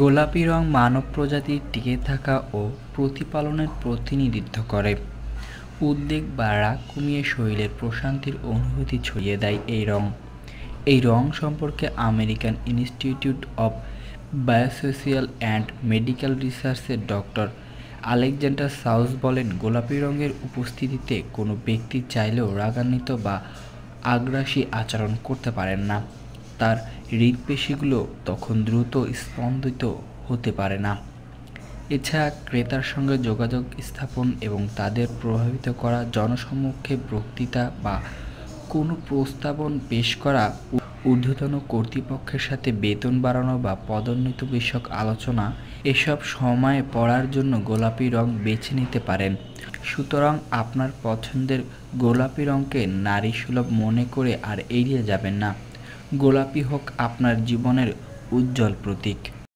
গোলাপি রং মানব প্রজাতির টিকে থাকা ও প্রতিপালনের প্রতিনিধিত্ব করে উদ্বেগ বা রাগ কমিয়ে শরীরের প্রশান্তির অনুভূতি ছড়িয়ে দেয় এই রং এই রং সম্পর্কে American Institute of Biosocial and Medical রিসার্চের ডক্টর আলেকজান্ডার সাউস বলেন গোলাপি রঙের উপস্থিতিতে কোনো ব্যক্তি চাইলেও রাগান্বিত বা আগ্রাসী আচরণ করতে পারেন না তার হৃদপেশিগুলো তখন দ্রুত স্পন্দিত হতে পারে না এছাড়া ক্রেতার সঙ্গে যোগাযোগ স্থাপন এবং তাদের প্রভাবিত করা জনসমক্ষে বক্তৃতা বা কোনো প্রস্তাবন পেশ করা ঊর্ধ্বতন কর্তৃপক্ষের সাথে বেতন বাড়ানো বা পদোন্নতি বিষয়ক আলোচনা এসব সময়ে পড়ার জন্য গোলাপি রং বেছে নিতে পারেন সুতরাং আপনার পছন্দের গোলাপি রঙকে নারী সুলভ মনে করে আর এড়িয়ে যাবেন না গোলাপি হোক আপনার জীবনের উজ্জ্বল প্রতীক